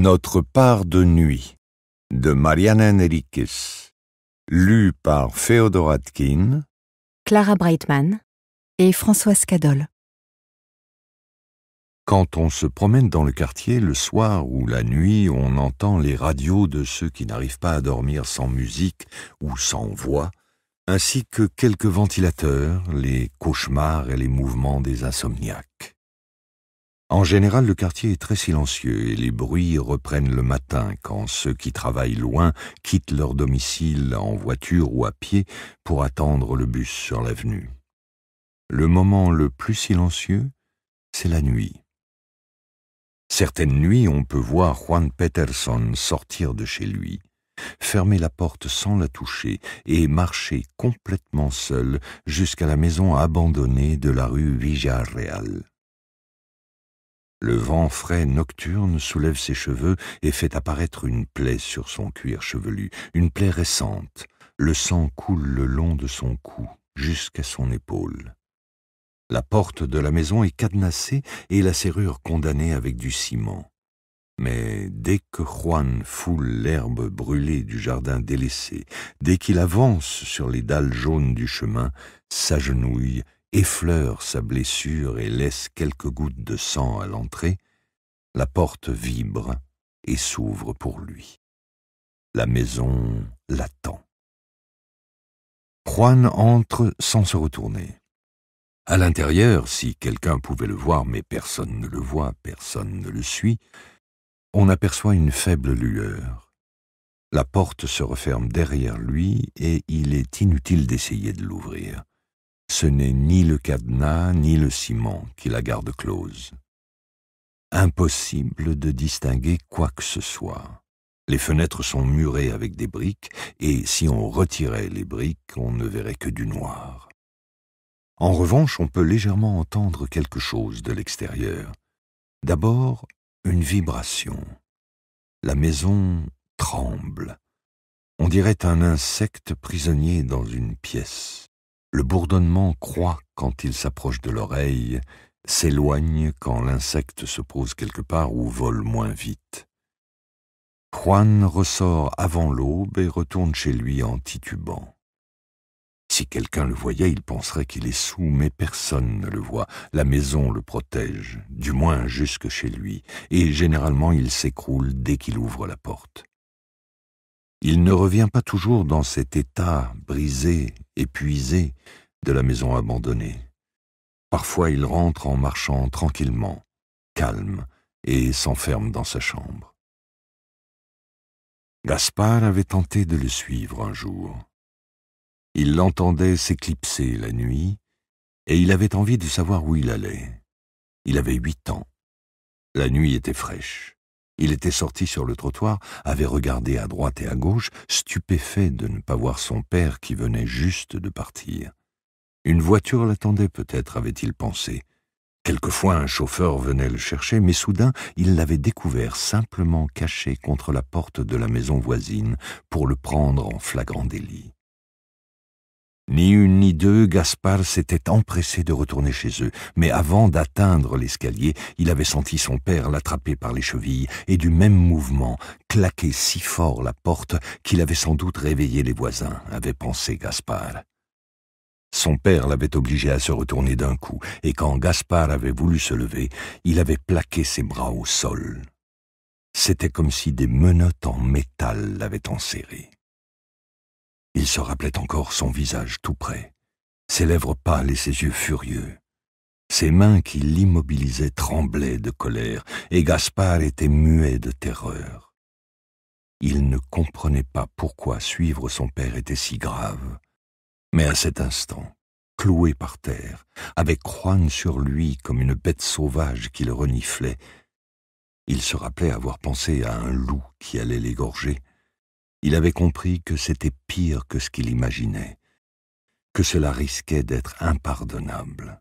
Notre part de nuit de Mariana Enriquez, lu par Féodor Atkin, Clara Breitman et Françoise Cadol. Quand on se promène dans le quartier le soir ou la nuit, on entend les radios de ceux qui n'arrivent pas à dormir sans musique ou sans voix, ainsi que quelques ventilateurs, les cauchemars et les mouvements des insomniaques. En général, le quartier est très silencieux et les bruits reprennent le matin quand ceux qui travaillent loin quittent leur domicile en voiture ou à pied pour attendre le bus sur l'avenue. Le moment le plus silencieux, c'est la nuit. Certaines nuits, on peut voir Juan Peterson sortir de chez lui, fermer la porte sans la toucher et marcher complètement seul jusqu'à la maison abandonnée de la rue Real. Le vent frais nocturne soulève ses cheveux et fait apparaître une plaie sur son cuir chevelu, une plaie récente. Le sang coule le long de son cou, jusqu'à son épaule. La porte de la maison est cadenassée et la serrure condamnée avec du ciment. Mais dès que Juan foule l'herbe brûlée du jardin délaissé, dès qu'il avance sur les dalles jaunes du chemin, s'agenouille effleure sa blessure et laisse quelques gouttes de sang à l'entrée, la porte vibre et s'ouvre pour lui. La maison l'attend. Juan entre sans se retourner. À l'intérieur, si quelqu'un pouvait le voir, mais personne ne le voit, personne ne le suit, on aperçoit une faible lueur. La porte se referme derrière lui et il est inutile d'essayer de l'ouvrir ce n'est ni le cadenas ni le ciment qui la garde close. Impossible de distinguer quoi que ce soit. Les fenêtres sont murées avec des briques, et si on retirait les briques, on ne verrait que du noir. En revanche, on peut légèrement entendre quelque chose de l'extérieur. D'abord, une vibration. La maison tremble. On dirait un insecte prisonnier dans une pièce. Le bourdonnement croît quand il s'approche de l'oreille, s'éloigne quand l'insecte se pose quelque part ou vole moins vite. Juan ressort avant l'aube et retourne chez lui en titubant. Si quelqu'un le voyait, il penserait qu'il est sous, mais personne ne le voit. La maison le protège, du moins jusque chez lui, et généralement il s'écroule dès qu'il ouvre la porte. Il ne revient pas toujours dans cet état brisé épuisé, de la maison abandonnée. Parfois il rentre en marchant tranquillement, calme, et s'enferme dans sa chambre. Gaspard avait tenté de le suivre un jour. Il l'entendait s'éclipser la nuit, et il avait envie de savoir où il allait. Il avait huit ans. La nuit était fraîche. Il était sorti sur le trottoir, avait regardé à droite et à gauche, stupéfait de ne pas voir son père qui venait juste de partir. Une voiture l'attendait peut-être, avait-il pensé. Quelquefois un chauffeur venait le chercher, mais soudain il l'avait découvert simplement caché contre la porte de la maison voisine pour le prendre en flagrant délit. Ni une ni deux, Gaspard s'était empressé de retourner chez eux, mais avant d'atteindre l'escalier, il avait senti son père l'attraper par les chevilles et du même mouvement claquer si fort la porte qu'il avait sans doute réveillé les voisins, avait pensé Gaspard. Son père l'avait obligé à se retourner d'un coup, et quand Gaspard avait voulu se lever, il avait plaqué ses bras au sol. C'était comme si des menottes en métal l'avaient enserré. Il se rappelait encore son visage tout près, ses lèvres pâles et ses yeux furieux. Ses mains qui l'immobilisaient tremblaient de colère, et Gaspard était muet de terreur. Il ne comprenait pas pourquoi suivre son père était si grave. Mais à cet instant, cloué par terre, avec Juan sur lui comme une bête sauvage qui le reniflait, il se rappelait avoir pensé à un loup qui allait l'égorger, il avait compris que c'était pire que ce qu'il imaginait, que cela risquait d'être impardonnable.